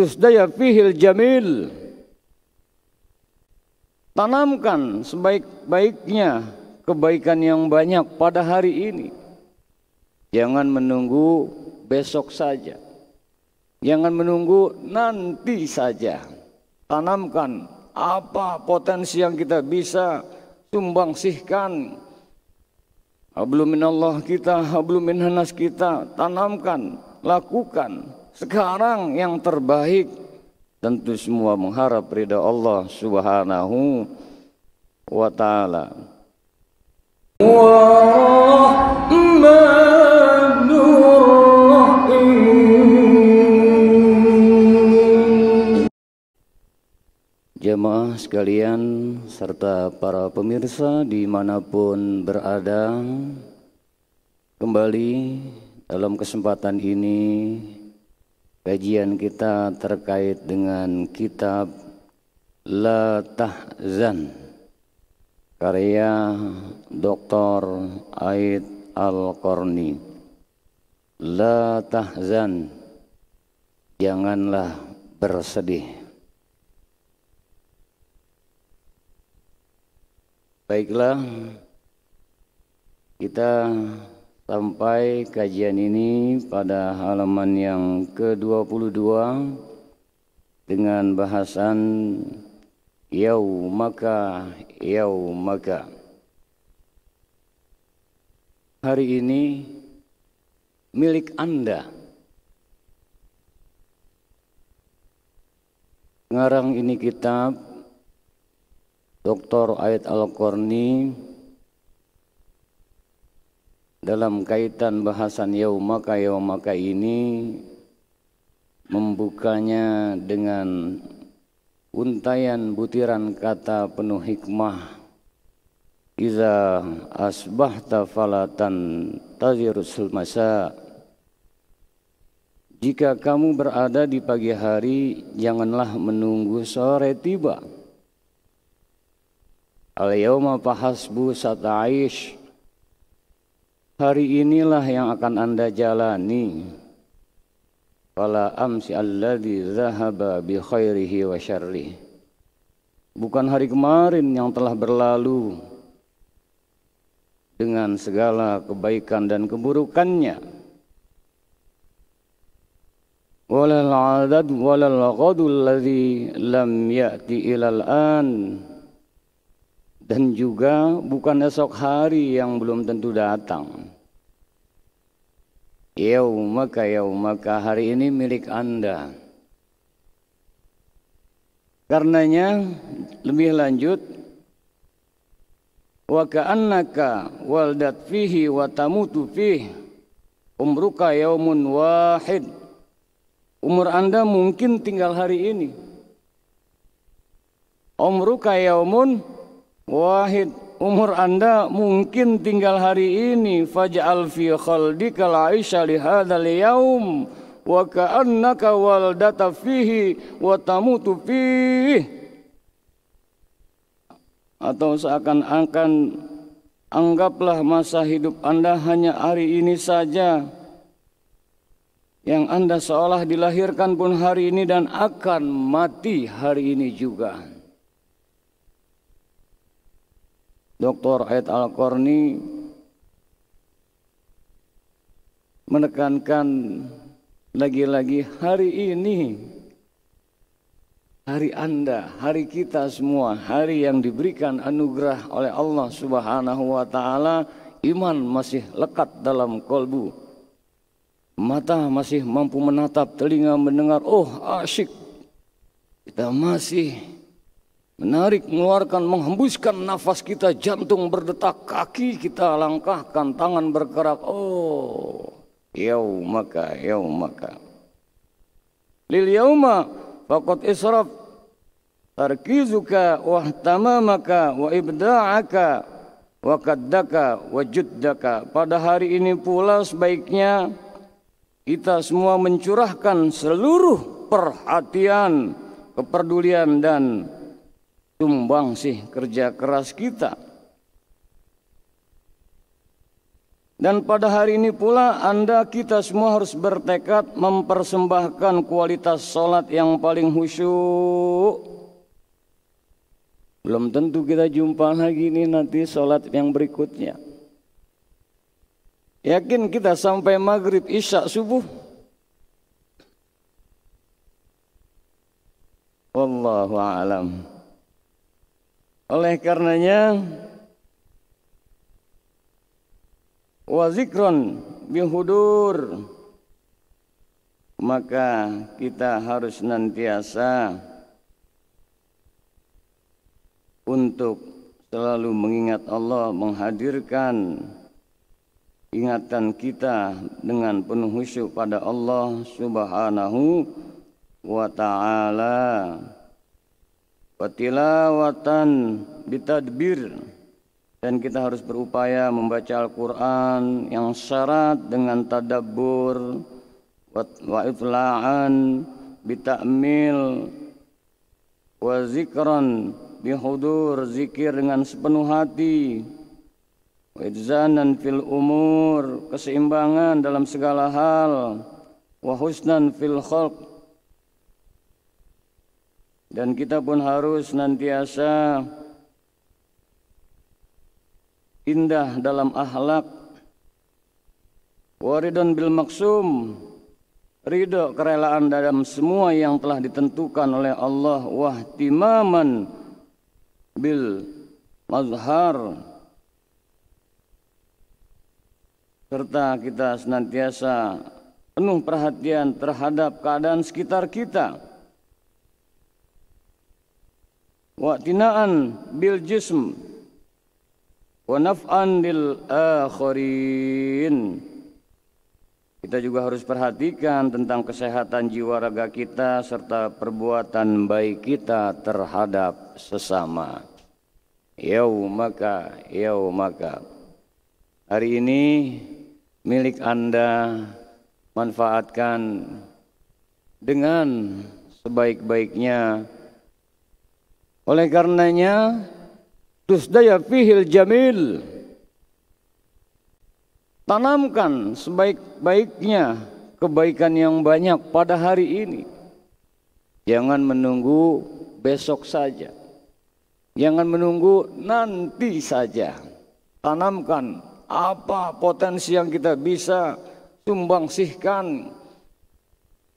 Tusdaya fihil jamil. Tanamkan sebaik-baiknya kebaikan yang banyak pada hari ini. Jangan menunggu besok saja. Jangan menunggu nanti saja. Tanamkan apa potensi yang kita bisa sumbangsihkan. Hablumin Allah kita, hablumin Hanas kita, tanamkan, lakukan sekarang yang terbaik tentu semua mengharap ridha Allah Subhanahu wa taala. Jemaah sekalian serta para pemirsa dimanapun berada Kembali dalam kesempatan ini kajian kita terkait dengan kitab La Tahzan karya Dr. Aid Al-Qarni La Tahzan janganlah bersedih Baiklah kita sampai kajian ini pada halaman yang ke-22 dengan bahasan yau maka yau maka Hari ini milik Anda Ngarang ini kitab Dr. Ayat Al-Qarni dalam kaitan bahasan yaumaka yaumaka ini membukanya dengan untayan butiran kata penuh hikmah Iza asbahta falatan tazirusul masa Jika kamu berada di pagi hari janganlah menunggu sore tiba Al yauma fahasbu sataish hari inilah yang akan anda jalani wala amsi alladhi zahaba bi khairihi wa bukan hari kemarin yang telah berlalu dengan segala kebaikan dan keburukannya walal adad walal ghadul lam ya'ti ilal an dan juga bukan esok hari yang belum tentu datang Yaumaka yaumaka hari ini milik Anda. Karenanya lebih lanjut wa ka'annaka waldat fihi wa tamutu fihi umruka yaumun wahid. Umur Anda mungkin tinggal hari ini. Umruka yaumun wahid umur Anda mungkin tinggal hari ini faj'al fi khaldika la'isha li hadzal yaum wa ka'annaka waldata fihi wa tamutu fihi atau seakan-akan anggaplah masa hidup Anda hanya hari ini saja yang Anda seolah dilahirkan pun hari ini dan akan mati hari ini juga. Dr. Ayat Al-Qarni menekankan lagi-lagi hari ini hari Anda, hari kita semua, hari yang diberikan anugerah oleh Allah Subhanahu wa taala, iman masih lekat dalam kolbu. Mata masih mampu menatap, telinga mendengar, oh asyik. Kita masih menarik, mengeluarkan, menghembuskan nafas kita, jantung berdetak, kaki kita langkahkan, tangan bergerak. Oh, yaumaka, yaumaka. Lil yauma faqad israf tarkizuka wa tamamaka wa ibda'aka wa kaddaka wa juddaka. Pada hari ini pula sebaiknya kita semua mencurahkan seluruh perhatian, kepedulian dan sumbang sih kerja keras kita. Dan pada hari ini pula Anda kita semua harus bertekad mempersembahkan kualitas sholat yang paling khusyuk. Belum tentu kita jumpa lagi nih nanti sholat yang berikutnya. Yakin kita sampai maghrib, isya, subuh. Wallahu a'lam. Oleh karenanya wa zikron bihudur maka kita harus nantiasa untuk selalu mengingat Allah menghadirkan ingatan kita dengan penuh khusyuk pada Allah Subhanahu wa taala. Watilawatan bitadbir dan kita harus berupaya membaca Al-Quran yang syarat dengan tadabbur wa itla'an bitakmil wa zikran bihudur zikir dengan sepenuh hati wa idzanan fil umur keseimbangan dalam segala hal wa husnan fil khalq dan kita pun harus nantiasa indah dalam ahlak waridon bil maksum ridho kerelaan dalam semua yang telah ditentukan oleh Allah wahtimaman bil mazhar serta kita senantiasa penuh perhatian terhadap keadaan sekitar kita wa naf'an lil akhirin. Kita juga harus perhatikan tentang kesehatan jiwa raga kita serta perbuatan baik kita terhadap sesama. Yau maka, yau maka. Hari ini milik Anda manfaatkan dengan sebaik-baiknya oleh karenanya tusdaya fihil jamil tanamkan sebaik-baiknya kebaikan yang banyak pada hari ini. Jangan menunggu besok saja. Jangan menunggu nanti saja. Tanamkan apa potensi yang kita bisa sumbangsihkan.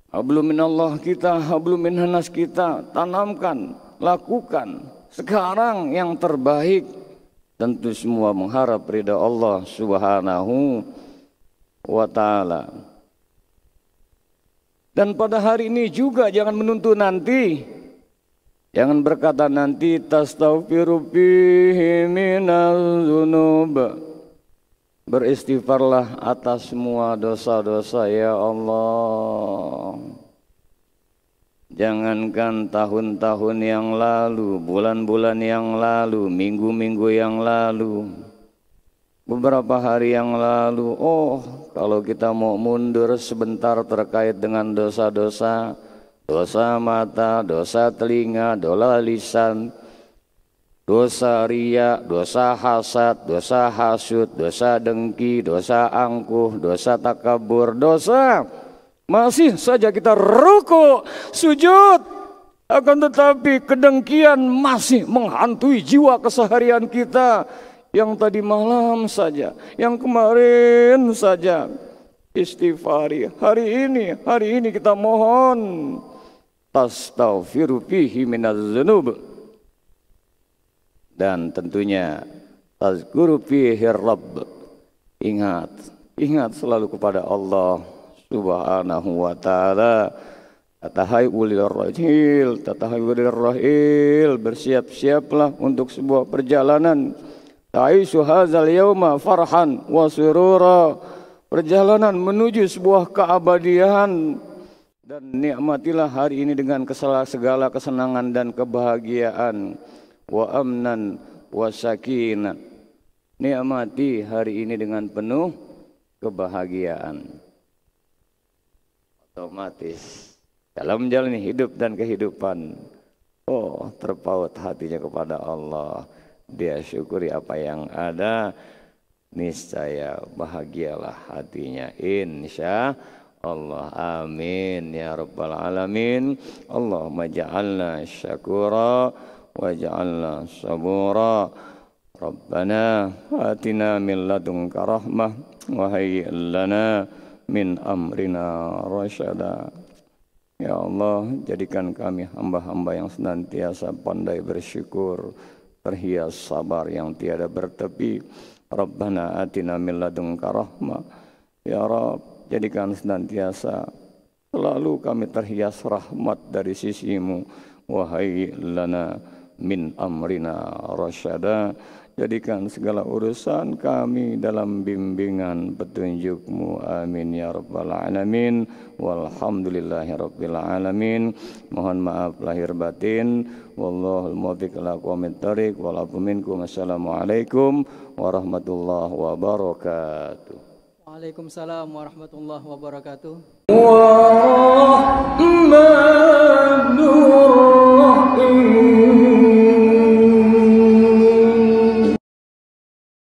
Hablumin minallah kita, hablumin Hanas kita, tanamkan lakukan sekarang yang terbaik tentu semua mengharap ridha Allah Subhanahu wa taala. Dan pada hari ini juga jangan menuntut nanti. Jangan berkata nanti tastaghfiru fihi minadz-dzunub. Beristighfarlah atas semua dosa-dosa ya Allah. Jangankan tahun-tahun yang lalu, bulan-bulan yang lalu, minggu-minggu yang lalu, beberapa hari yang lalu, oh, kalau kita mau mundur sebentar terkait dengan dosa-dosa, dosa mata, dosa telinga, dosa lisan, dosa ria, dosa hasad, dosa hasud, dosa dengki, dosa angkuh, dosa takabur, dosa masih saja kita ruku, sujud, akan tetapi kedengkian masih menghantui jiwa keseharian kita yang tadi malam saja, yang kemarin saja. Istighfari, hari ini, hari ini kita mohon tastaghfiru fihi minaz zunub. Dan tentunya tazkuru fihi rabb. Ingat, ingat selalu kepada Allah subhanahu wa ta'ala Tatahai ulil rajil, tatahai ulil rahil, bersiap-siaplah untuk sebuah perjalanan. Ta'ishu hazal yauma farhan wa surura. Perjalanan menuju sebuah keabadian dan nikmatilah hari ini dengan kesala segala kesenangan dan kebahagiaan wa amnan wa sakinah. Nikmati hari ini dengan penuh kebahagiaan otomatis dalam menjalani hidup dan kehidupan oh terpaut hatinya kepada Allah dia syukuri apa yang ada niscaya bahagialah hatinya insya Allah amin ya rabbal alamin Allah ja'alna syakura waj'alna sabura Rabbana atina min ladunka rahmah ilana min amrina rasyada. Ya Allah, jadikan kami hamba-hamba yang senantiasa pandai bersyukur, terhias sabar yang tiada bertepi. Rabbana atina min ladunka rahma. Ya Rabb, jadikan senantiasa selalu kami terhias rahmat dari sisimu. Wahai lana min amrina rasyada. Jadikan segala urusan kami dalam bimbingan petunjukmu. Amin ya rabbal alamin. walhamdulillahirabbil alamin. Mohon maaf lahir batin. Wallahul muwaffiq ila aqwamit thoriq Assalamualaikum warahmatullahi wabarakatuh. Waalaikumsalam warahmatullahi wabarakatuh. Allahumma